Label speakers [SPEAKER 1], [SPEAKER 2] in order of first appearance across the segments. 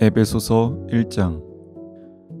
[SPEAKER 1] 에베소서 1장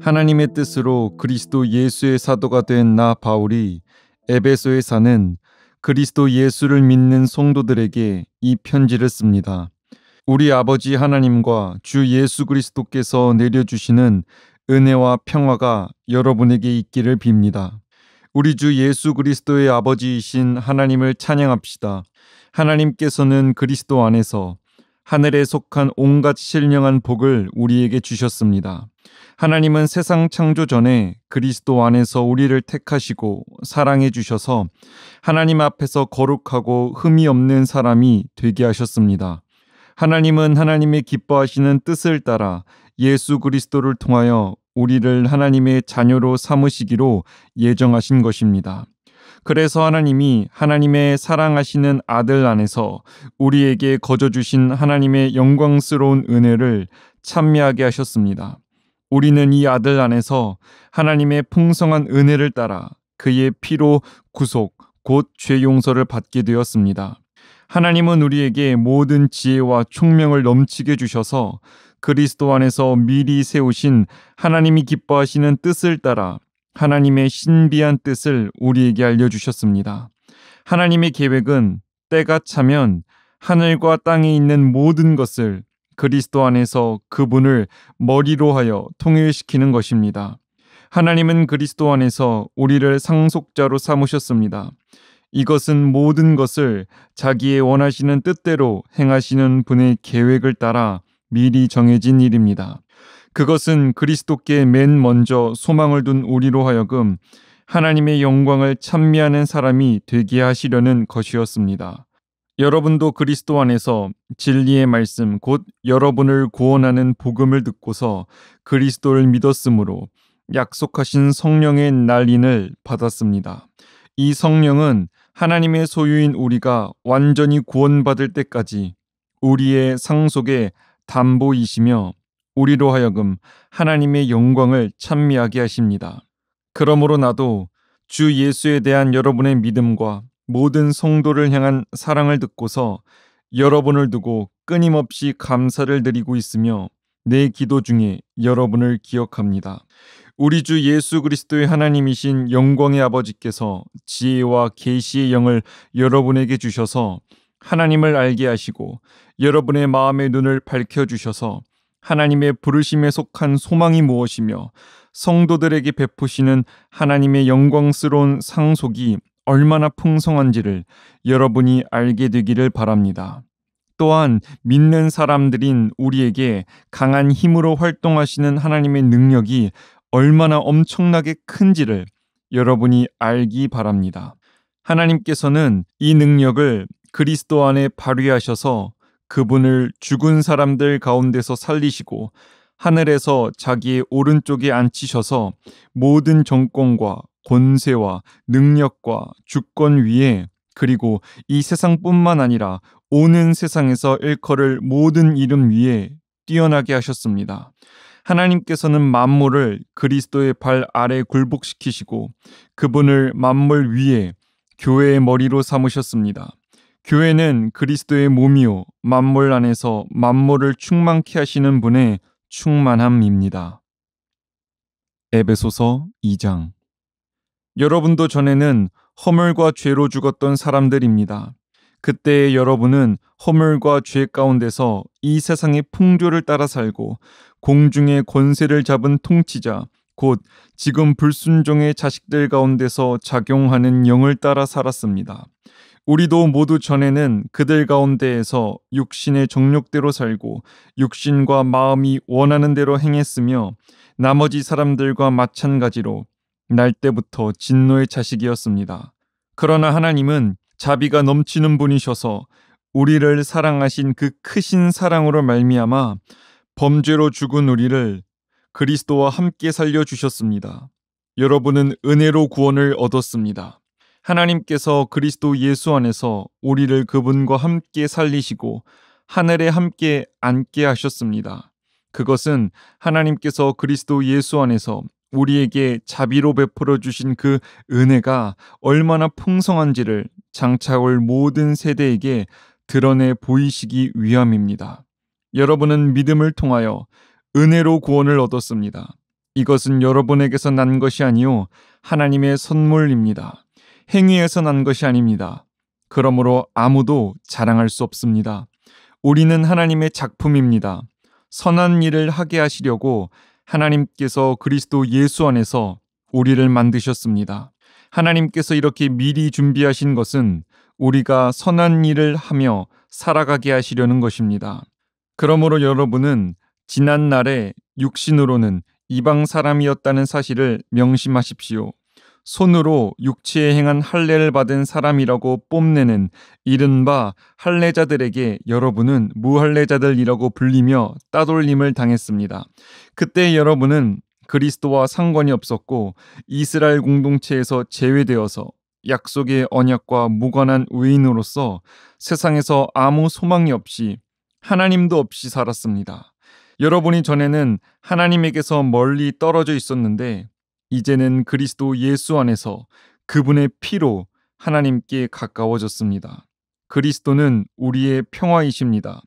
[SPEAKER 1] 하나님의 뜻으로 그리스도 예수의 사도가 된 나 바울이 에베소에 사는 그리스도 예수를 믿는 성도들에게 이 편지를 씁니다. 우리 아버지 하나님과 주 예수 그리스도께서 내려주시는 은혜와 평화가 여러분에게 있기를 빕니다. 우리 주 예수 그리스도의 아버지이신 하나님을 찬양합시다. 하나님께서는 그리스도 안에서 하늘에 속한 온갖 신령한 복을 우리에게 주셨습니다. 하나님은 세상 창조 전에 그리스도 안에서 우리를 택하시고 사랑해 주셔서 하나님 앞에서 거룩하고 흠이 없는 사람이 되게 하셨습니다. 하나님은 하나님의 기뻐하시는 뜻을 따라 예수 그리스도를 통하여 우리를 하나님의 자녀로 삼으시기로 예정하신 것입니다. 그래서 하나님이 하나님의 사랑하시는 아들 안에서 우리에게 거저 주신 하나님의 영광스러운 은혜를 찬미하게 하셨습니다. 우리는 이 아들 안에서 하나님의 풍성한 은혜를 따라 그의 피로 구속, 곧 죄 용서를 받게 되었습니다. 하나님은 우리에게 모든 지혜와 총명을 넘치게 주셔서 그리스도 안에서 미리 세우신 하나님이 기뻐하시는 뜻을 따라 하나님의 신비한 뜻을 우리에게 알려주셨습니다. 하나님의 계획은 때가 차면 하늘과 땅에 있는 모든 것을 그리스도 안에서 그분을 머리로 하여 통일시키는 것입니다. 하나님은 그리스도 안에서 우리를 상속자로 삼으셨습니다. 이것은 모든 것을 자기의 원하시는 뜻대로 행하시는 분의 계획을 따라 미리 정해진 일입니다. 그것은 그리스도께 맨 먼저 소망을 둔 우리로 하여금 하나님의 영광을 찬미하는 사람이 되게 하시려는 것이었습니다. 여러분도 그리스도 안에서 진리의 말씀 곧 여러분을 구원하는 복음을 듣고서 그리스도를 믿었으므로 약속하신 성령의 날인을 받았습니다. 이 성령은 하나님의 소유인 우리가 완전히 구원받을 때까지 우리의 상속의 담보이시며 우리로 하여금 하나님의 영광을 찬미하게 하십니다. 그러므로 나도 주 예수에 대한 여러분의 믿음과 모든 성도를 향한 사랑을 듣고서 여러분을 두고 끊임없이 감사를 드리고 있으며 내 기도 중에 여러분을 기억합니다. 우리 주 예수 그리스도의 하나님이신 영광의 아버지께서 지혜와 계시의 영을 여러분에게 주셔서 하나님을 알게 하시고 여러분의 마음의 눈을 밝혀 주셔서 하나님의 부르심에 속한 소망이 무엇이며 성도들에게 베푸시는 하나님의 영광스러운 상속이 얼마나 풍성한지를 여러분이 알게 되기를 바랍니다. 또한 믿는 사람들인 우리에게 강한 힘으로 활동하시는 하나님의 능력이 얼마나 엄청나게 큰지를 여러분이 알기 바랍니다. 하나님께서는 이 능력을 그리스도 안에 발휘하셔서 그분을 죽은 사람들 가운데서 살리시고 하늘에서 자기의 오른쪽에 앉히셔서 모든 정권과 권세와 능력과 주권 위에 그리고 이 세상뿐만 아니라 오는 세상에서 일컬을 모든 이름 위에 뛰어나게 하셨습니다. 하나님께서는 만물을 그리스도의 발 아래 굴복시키시고 그분을 만물 위에 교회의 머리로 삼으셨습니다. 교회는 그리스도의 몸이요 만물 안에서 만물을 충만케 하시는 분의 충만함입니다. 에베소서 2장 여러분도 전에는 허물과 죄로 죽었던 사람들입니다. 그때의 여러분은 허물과 죄 가운데서 이 세상의 풍조를 따라 살고 공중의 권세를 잡은 통치자, 곧 지금 불순종의 자식들 가운데서 작용하는 영을 따라 살았습니다. 우리도 모두 전에는 그들 가운데에서 육신의 정욕대로 살고 육신과 마음이 원하는 대로 행했으며 나머지 사람들과 마찬가지로 날 때부터 진노의 자식이었습니다. 그러나 하나님은 자비가 넘치는 분이셔서 우리를 사랑하신 그 크신 사랑으로 말미암아 범죄로 죽은 우리를 그리스도와 함께 살려 주셨습니다. 여러분은 은혜로 구원을 얻었습니다. 하나님께서 그리스도 예수 안에서 우리를 그분과 함께 살리시고 하늘에 함께 앉게 하셨습니다. 그것은 하나님께서 그리스도 예수 안에서 우리에게 자비로 베풀어 주신 그 은혜가 얼마나 풍성한지를 장차 올 모든 세대에게 드러내 보이시기 위함입니다. 여러분은 믿음을 통하여 은혜로 구원을 얻었습니다. 이것은 여러분에게서 난 것이 아니요 하나님의 선물입니다. 행위에서 난 것이 아닙니다. 그러므로 아무도 자랑할 수 없습니다. 우리는 하나님의 작품입니다. 선한 일을 하게 하시려고 하나님께서 그리스도 예수 안에서 우리를 만드셨습니다. 하나님께서 이렇게 미리 준비하신 것은 우리가 선한 일을 하며 살아가게 하시려는 것입니다. 그러므로 여러분은 지난 날에 육신으로는 이방 사람이었다는 사실을 명심하십시오. 손으로 육체에 행한 할례를 받은 사람이라고 뽐내는 이른바 할례자들에게 여러분은 무할례자들이라고 불리며 따돌림을 당했습니다. 그때 여러분은 그리스도와 상관이 없었고 이스라엘 공동체에서 제외되어서 약속의 언약과 무관한 외인으로서 세상에서 아무 소망이 없이 하나님도 없이 살았습니다. 여러분이 전에는 하나님에게서 멀리 떨어져 있었는데 이제는 그리스도 예수 안에서 그분의 피로 하나님께 가까워졌습니다. 그리스도는 우리의 평화이십니다.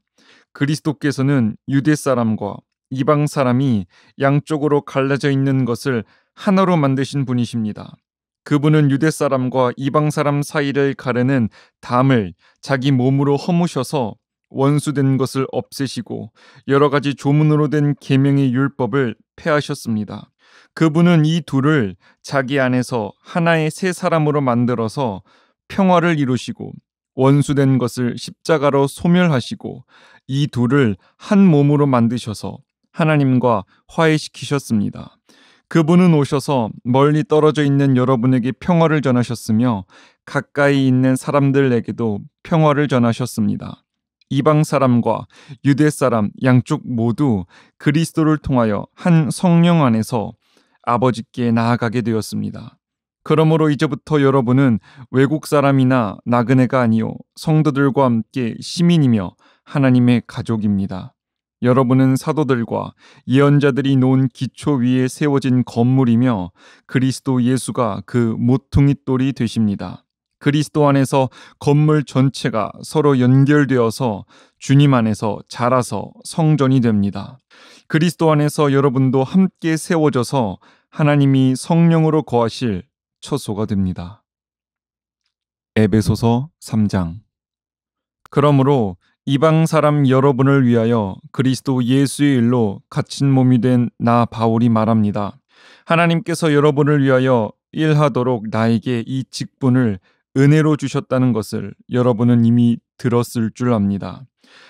[SPEAKER 1] 그리스도께서는 유대 사람과 이방 사람이 양쪽으로 갈라져 있는 것을 하나로 만드신 분이십니다. 그분은 유대 사람과 이방 사람 사이를 가르는 담을 자기 몸으로 허무셔서 원수된 것을 없애시고 여러 가지 조문으로 된 계명의 율법을 폐하셨습니다. 그분은 이 둘을 자기 안에서 하나의 새 사람으로 만들어서 평화를 이루시고 원수된 것을 십자가로 소멸하시고 이 둘을 한 몸으로 만드셔서 하나님과 화해시키셨습니다. 그분은 오셔서 멀리 떨어져 있는 여러분에게 평화를 전하셨으며 가까이 있는 사람들에게도 평화를 전하셨습니다. 이방 사람과 유대 사람 양쪽 모두 그리스도를 통하여 한 성령 안에서 아버지께 나아가게 되었습니다. 그러므로 이제부터 여러분은 외국 사람이나 나그네가 아니요 성도들과 함께 시민이며 하나님의 가족입니다. 여러분은 사도들과 예언자들이 놓은 기초 위에 세워진 건물이며 그리스도 예수가 그 모퉁이 돌이 되십니다. 그리스도 안에서 건물 전체가 서로 연결되어서 주님 안에서 자라서 성전이 됩니다. 그리스도 안에서 여러분도 함께 세워져서 하나님이 성령으로 거하실 처소가 됩니다. 에베소서 3장 그러므로 이방 사람 여러분을 위하여 그리스도 예수의 일로 갇힌 몸이 된 나 바울이 말합니다. 하나님께서 여러분을 위하여 일하도록 나에게 이 직분을 은혜로 주셨다는 것을 여러분은 이미 들었을 줄 압니다.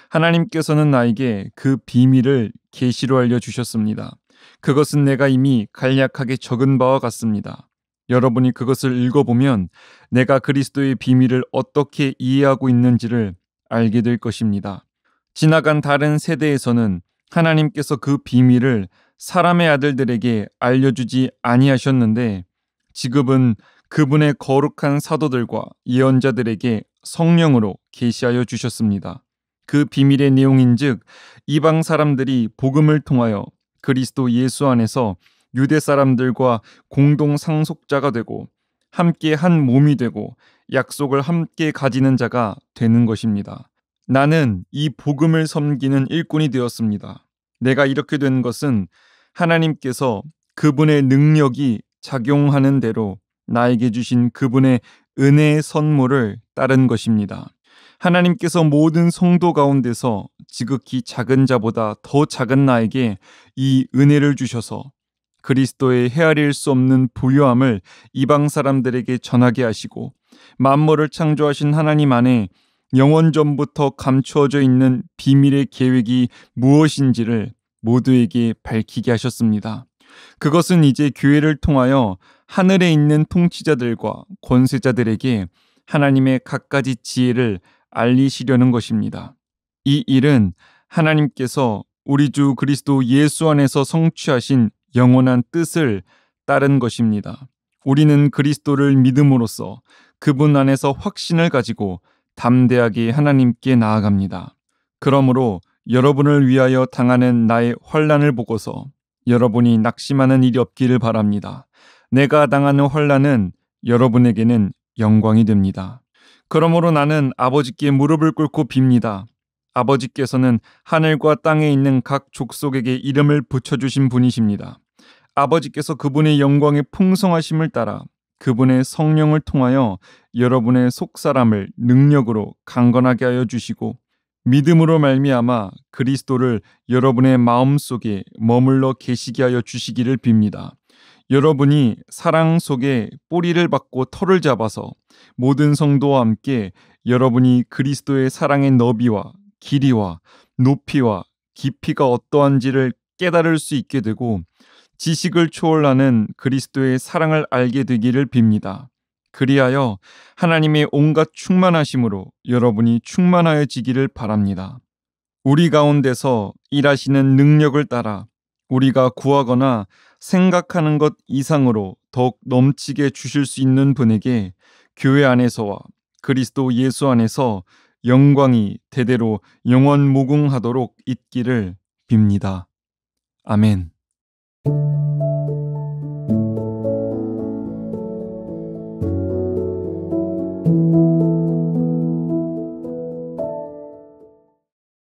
[SPEAKER 1] 하나님께서는 나에게 그 비밀을 계시로 알려 주셨습니다. 그것은 내가 이미 간략하게 적은 바와 같습니다. 여러분이 그것을 읽어보면 내가 그리스도의 비밀을 어떻게 이해하고 있는지를 알게 될 것입니다. 지나간 다른 세대에서는 하나님께서 그 비밀을 사람의 아들들에게 알려주지 아니하셨는데 지금은 그분의 거룩한 사도들과 예언자들에게 성령으로 계시하여 주셨습니다. 그 비밀의 내용인즉 이방 사람들이 복음을 통하여 그리스도 예수 안에서 유대 사람들과 공동 상속자가 되고 함께 한 몸이 되고 약속을 함께 가지는 자가 되는 것입니다. 나는 이 복음을 섬기는 일꾼이 되었습니다. 내가 이렇게 된 것은 하나님께서 그분의 능력이 작용하는 대로 나에게 주신 그분의 은혜의 선물을 따른 것입니다. 하나님께서 모든 성도 가운데서 지극히 작은 자보다 더 작은 나에게 이 은혜를 주셔서 그리스도의 헤아릴 수 없는 부유함을 이방 사람들에게 전하게 하시고 만물을 창조하신 하나님 안에 영원 전부터 감추어져 있는 비밀의 계획이 무엇인지를 모두에게 밝히게 하셨습니다. 그것은 이제 교회를 통하여 하늘에 있는 통치자들과 권세자들에게 하나님의 갖가지 지혜를 알리시려는 것입니다. 이 일은 하나님께서 우리 주 그리스도 예수 안에서 성취하신 영원한 뜻을 따른 것입니다. 우리는 그리스도를 믿음으로써 그분 안에서 확신을 가지고 담대하게 하나님께 나아갑니다. 그러므로 여러분을 위하여 당하는 나의 환란을 보고서 여러분이 낙심하는 일이 없기를 바랍니다. 내가 당하는 환란은 여러분에게는 영광이 됩니다. 그러므로 나는 아버지께 무릎을 꿇고 빕니다. 아버지께서는 하늘과 땅에 있는 각 족속에게 이름을 붙여주신 분이십니다. 아버지께서 그분의 영광의 풍성하심을 따라 그분의 성령을 통하여 여러분의 속사람을 능력으로 강건하게 하여 주시고 믿음으로 말미암아 그리스도를 여러분의 마음속에 머물러 계시게 하여 주시기를 빕니다. 여러분이 사랑 속에 뿌리를 받고 털을 잡아서 모든 성도와 함께 여러분이 그리스도의 사랑의 너비와 길이와 높이와 깊이가 어떠한지를 깨달을 수 있게 되고 지식을 초월하는 그리스도의 사랑을 알게 되기를 빕니다. 그리하여 하나님의 온갖 충만하심으로 여러분이 충만하여지기를 바랍니다. 우리 가운데서 일하시는 능력을 따라 우리가 구하거나 생각하는 것 이상으로 더욱 넘치게 주실 수 있는 분에게 교회 안에서와 그리스도 예수 안에서 영광이 대대로 영원 무궁하도록 있기를 빕니다. 아멘.